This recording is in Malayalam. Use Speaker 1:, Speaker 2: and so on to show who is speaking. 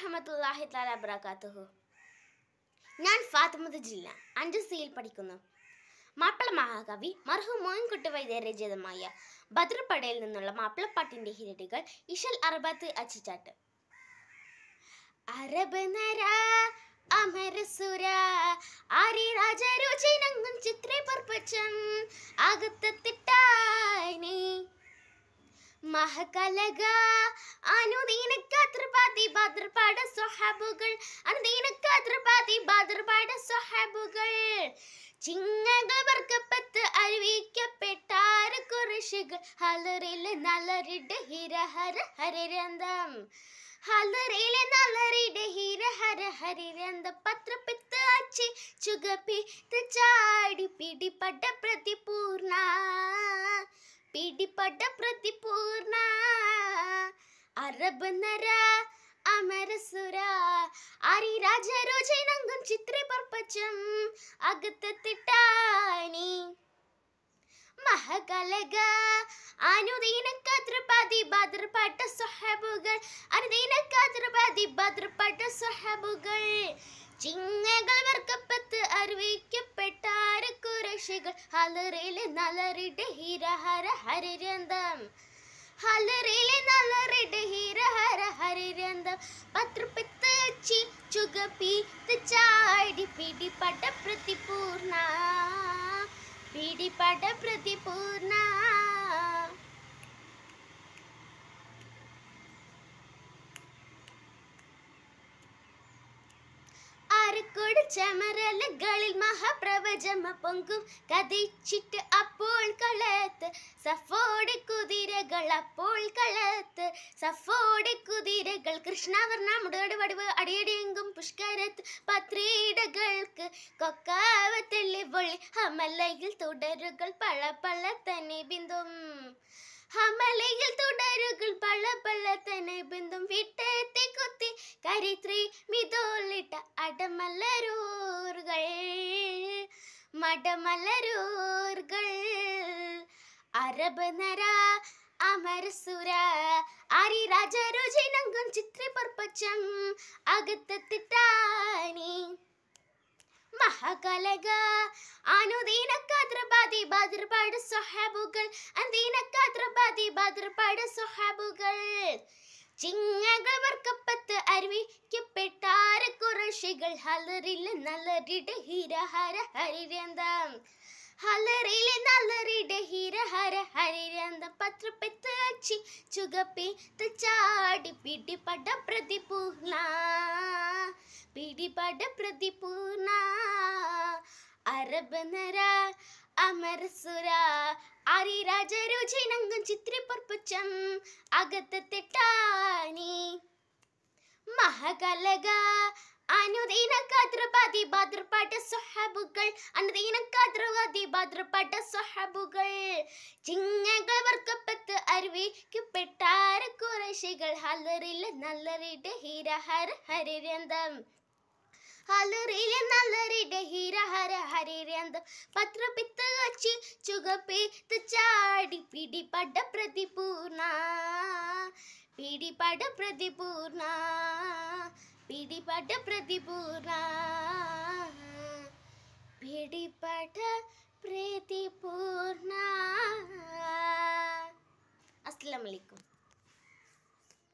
Speaker 1: വറഹമത്തല്ലാഹി താല ബറകാതുഹു ഞാൻ ഫാത്തിമത്ത് ജില്ല അഞ്ച് സിയിൽ പഠിക്കുന്നു മാപ്പിള മഹാകവി മർഹു മോയിൻകുട്ടി വൈദ്യ രചിതമായ ഭദ്രപ്പടയിൽ നിന്നുള്ള മാപ്പിളപ്പാട്ടിൻ്റെ ഹിരടികൾ ഇഷൽ അറബത്ത് അച്ചിച്ചാട്ട് അറബ് നര അമരസുര ആരി രാജരുചിനങ്ങും ചിത്രേ പർപ്പച്ചം അകത്തെത്തിട്ടായി മഹകലക അനുദീനക്കാത്ര കൾ ഹലറിൽ നല്ലറിട് ഹിര ഹര ഹരിരന്തം ഹലറിലെ നല്ലറിട് ഹിര ഹര ഹരിരന്ത പത്രപ്പിത്ത് അച്ചി ചുഗപ്പിത്ത് ചാടി പിടിപട പ്രതിപൂർണ പിടിപട പ്രതിപൂർണ അറബ് നര അമരസുര ആരി രാജരോജനംഗം മഹകലകാ അനുദീന കതൃപതി ചിങ്ങകൾ പ്രതിപൂർണ പ്രതിപൂർണ ചമരലകളിൽ മഹാപ്രവചമ പൊങ്കും കതിച്ചിട്ട് അപ്പോൾ കളത്ത് സഫോടെ കുതിരകൾ അപ്പോൾ കളത്ത് സഫോടെ കുതിരകൾ കൃഷ്ണവർണ്ണ മുടോട് വടിവ് അടിയടിയെങ്കും പുഷ്കരത്ത് പത്രീടകൾക്ക് കൊക്കാവ് തെളിവൊളി ഹമലയിൽ തുടരുകൾ പള പള തന്നെ ബിന്ദും ഹമലയിൽ തുടരുകൾ പള പള തന്നെ ബിന്ദും വിട്ടത്തെ കുത്തി കരിത്രി പടമലരൂർകൾ അറബ് നര അമരസുര ആരി രാജരുചി നങ്കും ചിത്രിപർപ്പച്ചം അകത്തെത്തിട്ടാനി മഹാകലക അനുദീന കദ്രബാദി ബദ്രപാട് സ്വഹാബുകൾ ചിങ്ങകൾ വർക്കപ്പത്ത് അരുവിക്കപ്പെട്ടാര കുറശികൾ ഹലറില് നല്ലരിട ഹിര ഹര ഹരിരന്തം ഹലറില് നല്ലരിട ഹിര ഹര ഹരിരന്ത പത്രപ്പെത്ത് അച്ചി ചുകപ്പിത്ത് ചാടി പിടിപട പ്രതിപൂർണ പിടിപട പ്രതിപൂർണ അരബനര അമരസുര ആര്യരാജരുചിനങ്കും ചിത്രിപ്പർപ്പുച്ചം അകത്തെത്തിട്ടാനി മഹകലക അനുദീന കുറശികൾ ഹലറില്ല നല്ലറിട്ട് ഹീര ഹര ഹരിരന്തം ഹലറിയ നല്ലരിടെ ഹിരഹര ഹര ഹരിരന്ത പത്രപിത്ത കച്ചി ചുകപ്പേത്ത് ചാടി പിടിപട പ്രതിപൂർണ പിടിപട പ്രതിപൂർണ പിടിപട പ്രതിപൂർണ പിടിപട പ്രതിപൂർണ അസ്സലാമലൈക്കും